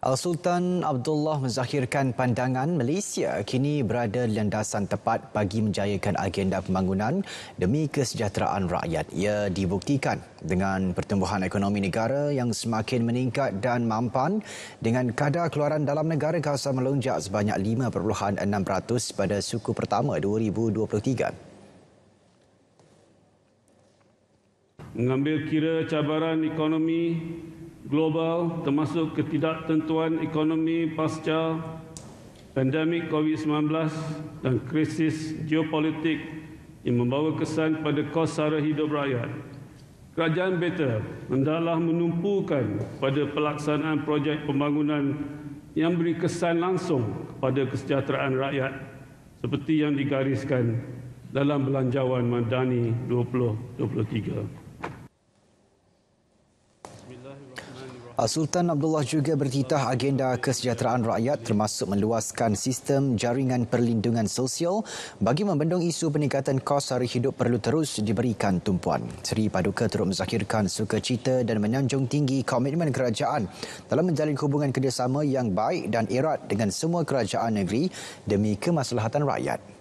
Al Sultan Abdullah menzahirkan pandangan Malaysia kini berada di landasan tepat bagi menjayakan agenda pembangunan demi kesejahteraan rakyat. Ia dibuktikan dengan pertumbuhan ekonomi negara yang semakin meningkat dan mampan dengan kadar keluaran dalam negara kawasan melonjak sebanyak 5.6% pada suku pertama 2023. Mengambil kira cabaran ekonomi global termasuk ketidaktentuan ekonomi pasca pandemik COVID-19 dan krisis geopolitik yang membawa kesan pada kos sara hidup rakyat. Kerajaan Better hendaklah menumpukan pada pelaksanaan projek pembangunan yang beri kesan langsung kepada kesejahteraan rakyat seperti yang digariskan dalam Belanjawan Mandani 2023. Sultan Abdullah juga bertitah agenda kesejahteraan rakyat termasuk meluaskan sistem jaringan perlindungan sosial bagi membendung isu peningkatan kos hari hidup perlu terus diberikan tumpuan. Seri Paduka turut menzahirkan sukacita dan menanjung tinggi komitmen kerajaan dalam menjalin hubungan kerjasama yang baik dan erat dengan semua kerajaan negeri demi kemaslahatan rakyat.